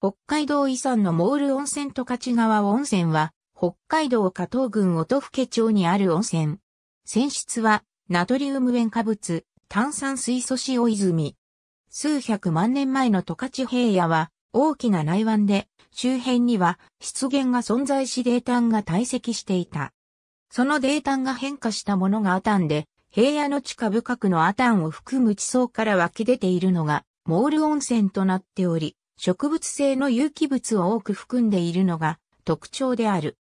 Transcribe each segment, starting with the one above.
北海道遺産のモール温泉十勝川温泉は、北海道加藤郡音更町にある温泉。泉質は、ナトリウム塩化物、炭酸水素塩泉。数百万年前の十勝平野は、大きな内湾で、周辺には湿原が存在し泥炭が堆積していた。その泥炭が変化したものがアタンで、平野の地下深くのアタンを含む地層から湧き出ているのが、モール温泉となっており、植物性の有機物を多く含んでいるのが特徴である。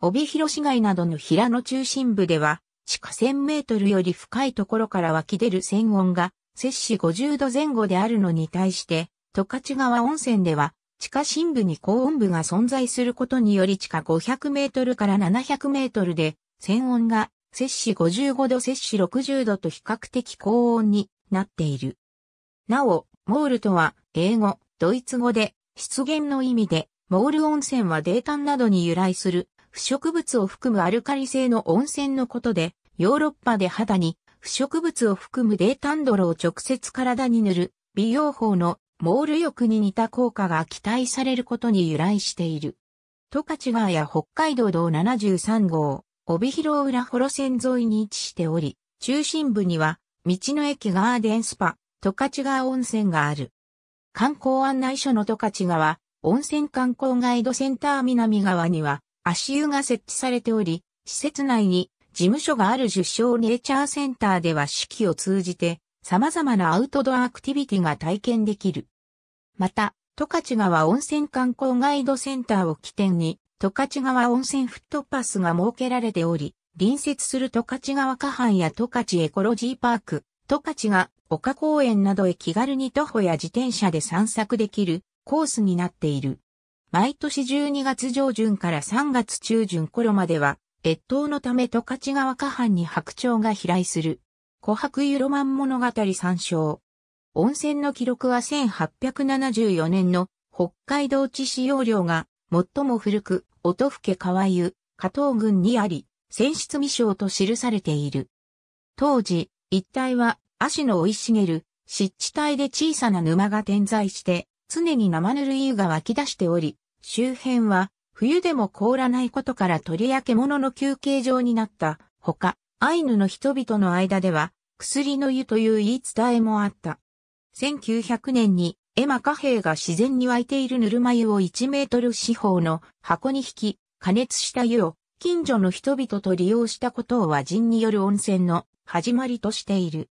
帯広市街などの平野中心部では、地下1000メートルより深いところから湧き出る泉温が、摂氏50度前後であるのに対して、十勝川温泉では、地下深部に高温部が存在することにより地下500メートルから700メートルで、泉温が摂氏55度摂氏60度と比較的高温になっている。なお、モールとは、英語、ドイツ語で、湿原の意味で、モール温泉は泥炭などに由来する、不植物を含むアルカリ性の温泉のことで、ヨーロッパで肌に、不植物を含む泥炭泥を直接体に塗る、美容法のモール浴に似た効果が期待されることに由来している。十勝川や北海道道73号、帯広浦幌線沿いに位置しており、中心部には、道の駅ガーデンスパ、十勝川温泉がある。観光案内所の十勝川、温泉観光ガイドセンター南側には、足湯が設置されており、施設内に事務所がある受賞ネイチャーセンターでは四季を通じて様々なアウトドアアクティビティが体験できる。また、十勝川温泉観光ガイドセンターを起点に、十勝川温泉フットパスが設けられており、隣接する十勝川河畔や十勝エコロジーパーク、十勝が丘公園などへ気軽に徒歩や自転車で散策できるコースになっている。毎年12月上旬から3月中旬頃までは、越冬のため十勝川下藩に白鳥が飛来する。琥珀ユロマン物語参照。温泉の記録は1874年の北海道地使用量が最も古く、音更川湯、加藤郡にあり、泉質未章と記されている。当時、一帯は、足の生い茂る、湿地帯で小さな沼が点在して、常に生ぬるい湯が湧き出しており、周辺は、冬でも凍らないことから鳥や獣の休憩場になったほか、アイヌの人々の間では、薬の湯という言い伝えもあった。1900年に、エマ貨幣が自然に湧いているぬるま湯を1メートル四方の箱に引き、加熱した湯を近所の人々と利用したことを和人による温泉の始まりとしている。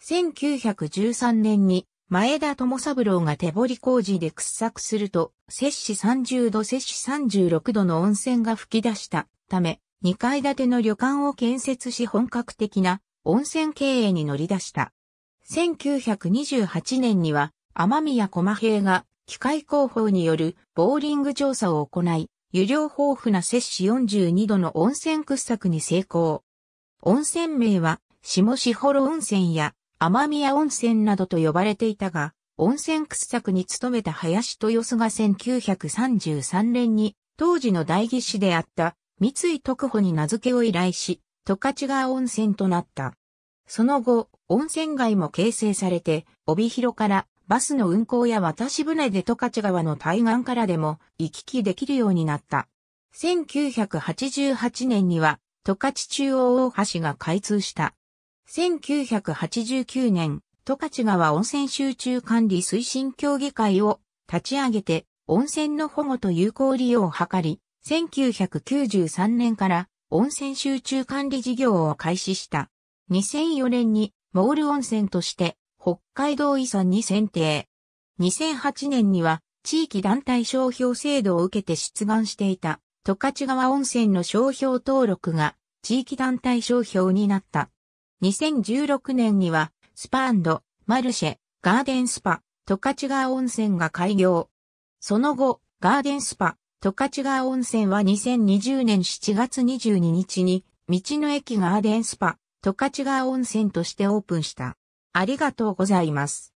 1913年に前田智三郎が手掘り工事で掘削すると、摂氏30度摂氏36度の温泉が噴き出したため、2階建ての旅館を建設し本格的な温泉経営に乗り出した。1928年には、天宮駒平が機械工法によるボーリング調査を行い、湯量豊富な摂氏42度の温泉掘削に成功。温泉名は、下志幌温泉や、天宮温泉などと呼ばれていたが、温泉掘削に勤めた林豊洲が1933年に、当時の代議士であった三井徳穂に名付けを依頼し、十勝川温泉となった。その後、温泉街も形成されて、帯広からバスの運行や渡し船で十勝川の対岸からでも行き来できるようになった。1988年には、十勝中央大橋が開通した。1989年、十勝川温泉集中管理推進協議会を立ち上げて、温泉の保護と有効利用を図り、1993年から温泉集中管理事業を開始した。2004年にモール温泉として北海道遺産に選定。2008年には地域団体商標制度を受けて出願していた十勝川温泉の商標登録が地域団体商標になった。2016年にはスパマルシェ、ガーデンスパ、十勝川温泉が開業。その後、ガーデンスパ、十勝川温泉は2020年7月22日に、道の駅ガーデンスパ、十勝川温泉としてオープンした。ありがとうございます。